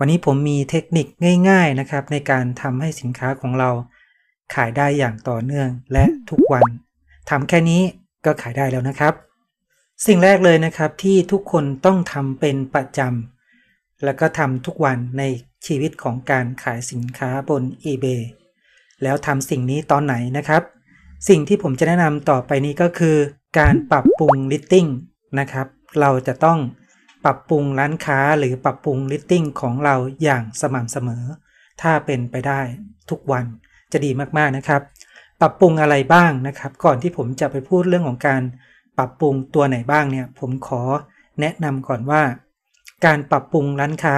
วันนี้ผมมีเทคนิคง่าย ๆนะครับ ในการทำให้สินค้าของเรา ขายได้อย่างต่อเนื่องและทุกวันทำแค่นี้ก็ขายได้แล้วนะครับ สิ่งแรกเลยนะครับที่ทุกคนต้องทำเป็นประจำแล้วก็ทำทุกวันในชีวิตของการขายสินค้าบน eBay แล้วทำสิ่งนี้ตอนไหนนะครับ สิ่งที่ผมจะแนะนำต่อไปนี้ก็คือ การปรับปรุงลิสติ้งนะครับ เราจะต้องปรับปรุงร้านค้า หรือปรับปรุงลิสติ้งของเราอย่างสม่ำเสมอ ถ้าเป็นไปได้ทุกวันจะดีมากๆนะครับ ปรับปรุงอะไรบ้างนะครับ ก่อนที่ผมจะไปพูดเรื่องของการ ปรับปรุงตัวไหนบ้างเนี่ย ผมขอแนะนำก่อนว่า การปรับปรุงร้านค้า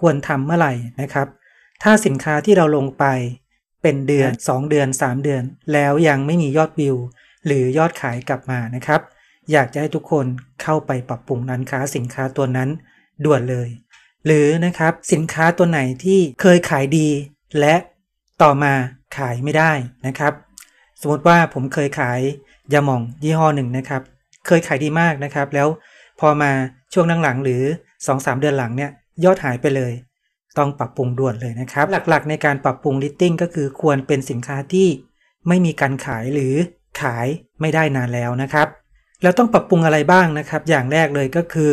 ควรทำเมื่อไหร่นะครับ ถ้าสินค้าที่เราลงไปเป็นเดือน 2 เดือน 3 เดือนแล้วยังไม่มียอดวิวหรือยอดขายกลับมานะครับอยากจะให้ทุกคนเข้าไปปรับปรุงร้านค้าสินค้าตัวนั้นด่วนเลย หรือนะครับสินค้าตัวไหนที่เคยขายดีและต่อมาขายไม่ได้นะครับ สมมติว่าผมเคยขายยาหม่องยี่ห้อหนึ่งนะครับ เคยขายดีมากนะครับ แล้วพอมาช่วงหลังๆหรือ 2-3 เดือนหลังเนี่ยยอดหายไปเลย ต้องปรับปรุงด่วนเลยนะครับ หลักๆ ในการปรับปรุงลิสติ้งก็คือควรเป็นสินค้าที่ไม่มีการขายหรือขายไม่ได้นานแล้วนะครับแล้วต้องปรับปรุงอะไรบ้างนะครับ อย่างแรกเลยก็คือ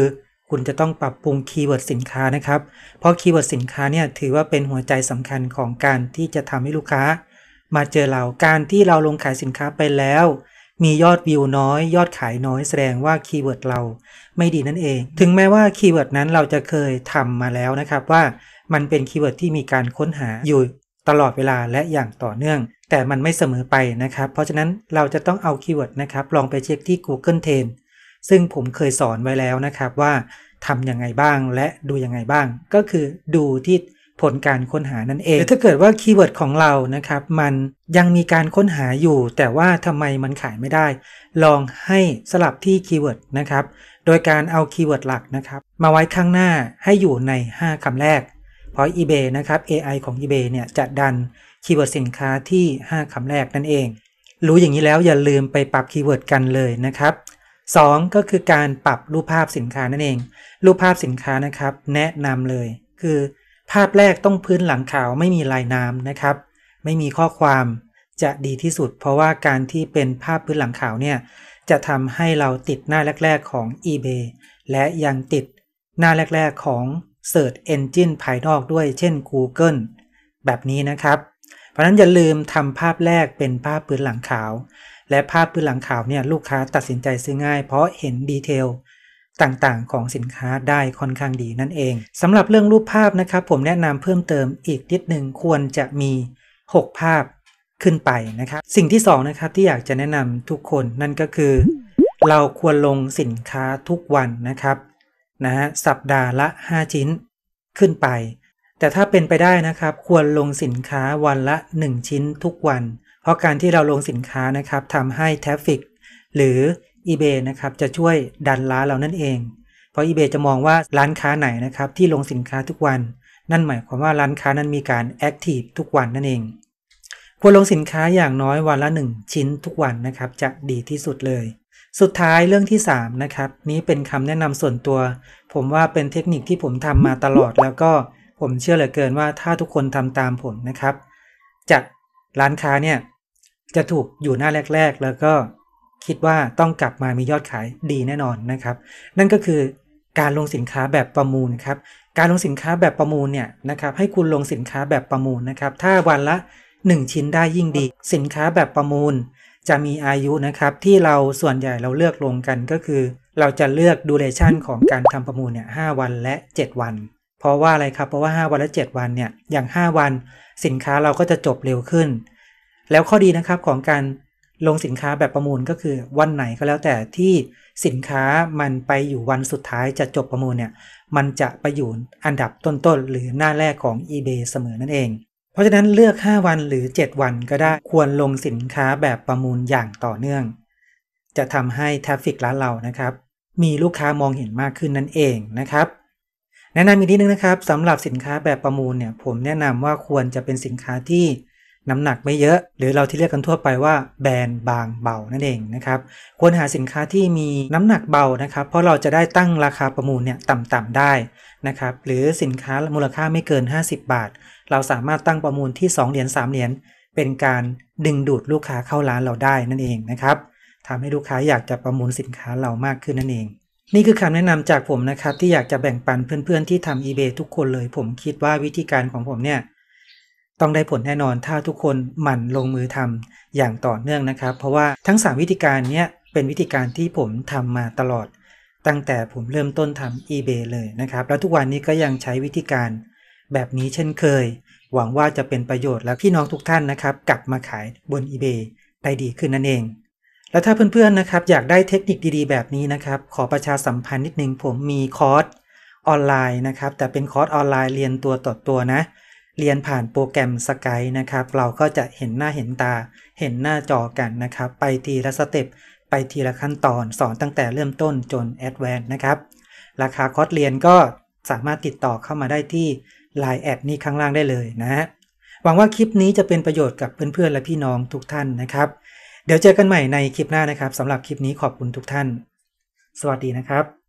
คุณจะต้องปรับปรุงคีย์เวิร์ดสินค้านะครับ เพราะคีย์เวิร์ดสินค้าเนี่ยถือว่าเป็นหัวใจสำคัญของการที่จะทำให้ลูกค้ามาเจอเรา การที่เราลงขายสินค้าไปแล้ว มียอดวิวน้อย ยอดขายน้อยแสดงว่าคีย์เวิร์ดเรา ไม่ดีนั่นเอง ถึงแม้ว่าคีย์เวิร์ดนั้นเราจะเคยทำมาแล้วนะครับว่า มันเป็นคีย์เวิร์ดที่มีการค้นหาอยู่ตลอดเวลาและอย่างต่อเนื่อง แต่มันไม่เสมอไปนะครับ เพราะฉะนั้นเราจะต้องเอาคีย์เวิร์ดนะครับ ลองไปเช็คที่ Google Trend ซึ่งผมเคยสอนไว้แล้วนะครับว่าทำยังไงบ้าง และดูยังไงบ้าง ก็คือดูที่ผลการค้นหานั่นเองถ้าเกิดว่าคีย์เวิร์ดของเรานะครับ มันยังมีการค้นหาอยู่ แต่ว่าทำไมมันขายไม่ได้ ลองให้สลับที่คีย์เวิร์ดนะครับ โดยการเอาคีย์เวิร์ดหลักนะครับมาไว้ข้างหน้าให้อยู่ใน 5 คำแรกเพราะ eBay นะครับ AI ของ eBay เนี่ยจะดันคีย์เวิร์ดสินค้าที่ 5คำแรกนั่นเอง รู้อย่างนี้แล้วอย่าลืมไปปรับคีย์เวิร์ดกันเลยนะครับ 2 ก็คือการปรับรูปภาพสินค้านั่นเอง รูปภาพสินค้านะครับแนะนำเลย คือภาพแรกต้องพื้นหลังขาวไม่มีลายน้ำนะครับ ไม่มีข้อความจะดีที่สุดเพราะว่าการที่เป็นภาพพื้นหลังขาวเนี่ยจะทำให้เราติดหน้าแรก ๆของ eBay และยังติดหน้าแรกๆของ Search Engine ภายนอกด้วยเช่น Google แบบนี้นะครับ เพราะนั้นอย่าลืมทำภาพแรกเป็นภาพพื้นหลังขาว และภาพพื้นหลังขาวเนี่ยลูกค้าตัดสินใจซื้อง่าย เพราะเห็นดีเทลต่างๆของสินค้าได้ค่อนข้างดีนั่นเองสำหรับเรื่องรูปภาพนะครับผมแนะนำเพิ่มเติมอีกนิดหนึ่ง ควรจะมี 6 ภาพขึ้นไปนะครับ สิ่งที่2นะครับที่อยากจะแนะนำทุกคนนั่นก็คือเราควรลงสินค้าทุกวันนะครับนะฮะสัปดาห์ละ 5 ชิ้น ขึ้นไป แต่ถ้าเป็นไปได้นะครับควรลงสินค้าวันละ 1 ชิ้นทุกวัน เพราะการที่เราลงสินค้านะครับทำให้ทราฟฟิกหรือ eBay นะครับจะช่วยดันร้านเรานั่นเองเพราะ eBay จะมองว่าร้านค้าไหนนะครับที่ลงสินค้าทุกวัน นั่นหมายความว่าร้านค้านั้นมีการแอคทีฟทุกวันนั่นเอง ควรลงสินค้าอย่างน้อยวันละ 1 ชิ้นทุกวันนะครับจะดีที่สุดเลยสุดท้ายเรื่องที่ 3 นะครับ นี้เป็นคำแนะนำส่วนตัว ผมว่าเป็นเทคนิคที่ผมทำมาตลอดแล้วก็ผมเชื่อเหลือเกินว่าถ้าทุกคนทำตามผมนะครับ จากร้านค้า เนี่ยจะถูกอยู่หน้าแรก ๆ แล้วก็คิดว่าต้องกลับมามียอดขายดีแน่นอนนะครับ นั่นก็คือการลงสินค้าแบบประมูลครับการลงสินค้าแบบประมูลเนี่ยนะครับให้คุณลงสินค้าแบบประมูลนะครับถ้าวันละ 1 ชิ้นได้ยิ่งดี สินค้าแบบประมูลจะมีอายุนะครับที่เราส่วนใหญ่เราเลือกลงกันก็คือเราจะเลือกดูเรชันของการทำประมูลเนี่ยหวันและ 7 วัน เพราะว่าอะไรครับเพราะว่า 5วันและ7 วันเนี่ย อย่าง 5 วันสินค้าเราก็จะจบเร็วขึ้น แล้วข้อดีนะครับของการลงสินค้าแบบประมูลก็คือวันไหนก็แล้วแต่ที่สินค้ามันไปอยู่วันสุดท้ายจะจบประมูลเนี่ยมันจะไปอยู่อันดับต้นๆหรือหน้าแรกของ eBay เสมอนั่นเองเพราะฉะนั้นเลือก 5 วันหรือ 7 วันก็ได้ควรลงสินค้าแบบประมูลอย่างต่อเนื่อง จะทำให้ทราฟฟิกร้านเรานะครับ มีลูกค้ามองเห็นมากขึ้นนั่นเองนะครับ แนะนำอีกนิดนึงนะครับสำหรับสินค้าแบบประมูลเนี่ย ผมแนะนำว่าควรจะเป็นสินค้าที่น้ำหนักไม่เยอะ หรือเราที่เรียกกันทั่วไปว่าแบรนด์บางเบานั่นเองนะครับควรหาสินค้าที่มีน้ำหนักเบานะครับเพราะเราจะได้ตั้งราคาประมูลเนี่ยต่ำๆได้นะครับหรือสินค้ามูลค่าไม่เกิน 50 บาท เราสามารถตั้งประมูลที่2เหรียญ3เหรียญเป็นการดึงดูดลูกค้าเข้าร้านเราได้นั่นเองนะครับทำให้ลูกค้าอยากจะประมูลสินค้าเรามากขึ้นนั่นเอง นี่คือคำแนะนำจากผมนะครับที่อยากจะแบ่งปันเพื่อนๆที่ทำ eBay ทุกคนเลยผมคิดว่าวิธีการของผมเนี่ยต้องได้ผลแน่นอนถ้าทุกคนหมั่นลงมือทำอย่างต่อเนื่องนะครับ เพราะว่าทั้ง 3 วิธีการนี้เป็นวิธีการที่ผมทำมาตลอด ตั้งแต่ผมเริ่มต้นทำ eBay เลยนะครับ แล้วทุกวันนี้ก็ยังใช้วิธีการแบบนี้เช่นเคย หวังว่าจะเป็นประโยชน์และพี่น้องทุกท่านนะครับ กลับมาขายบน eBay ได้ดีขึ้นนั่นเอง แล้วถ้าเพื่อนๆนะครับ อยากได้เทคนิคดี ๆ แบบนี้นะครับ ขอประชาสัมพันธ์นิดนึงผมมีคอร์สออนไลน์นะครับแต่เป็นคอร์สออนไลน์เรียนตัวต่อตัวนะเรียนผ่านโปรแกรม Skype นะครับ เราก็จะเห็นหน้าเห็นตา เห็นหน้าจอกันนะครับ ไปทีละสเต็ปไปทีละขั้นตอน สอนตั้งแต่เริ่มต้นจนแอดแวนนะครับ ราคาคอร์สเรียนก็สามารถติดต่อเข้ามาได้ที่ Line แอดนี้ข้างล่างได้เลยนะ หวังว่าคลิปนี้จะเป็นประโยชน์กับ เพื่อนๆ และพี่น้องทุกท่านนะครับ เดี๋ยวเจอกันใหม่ในคลิปหน้านะครับสำหรับคลิปนี้ขอบคุณทุกท่าน สวัสดีนะครับ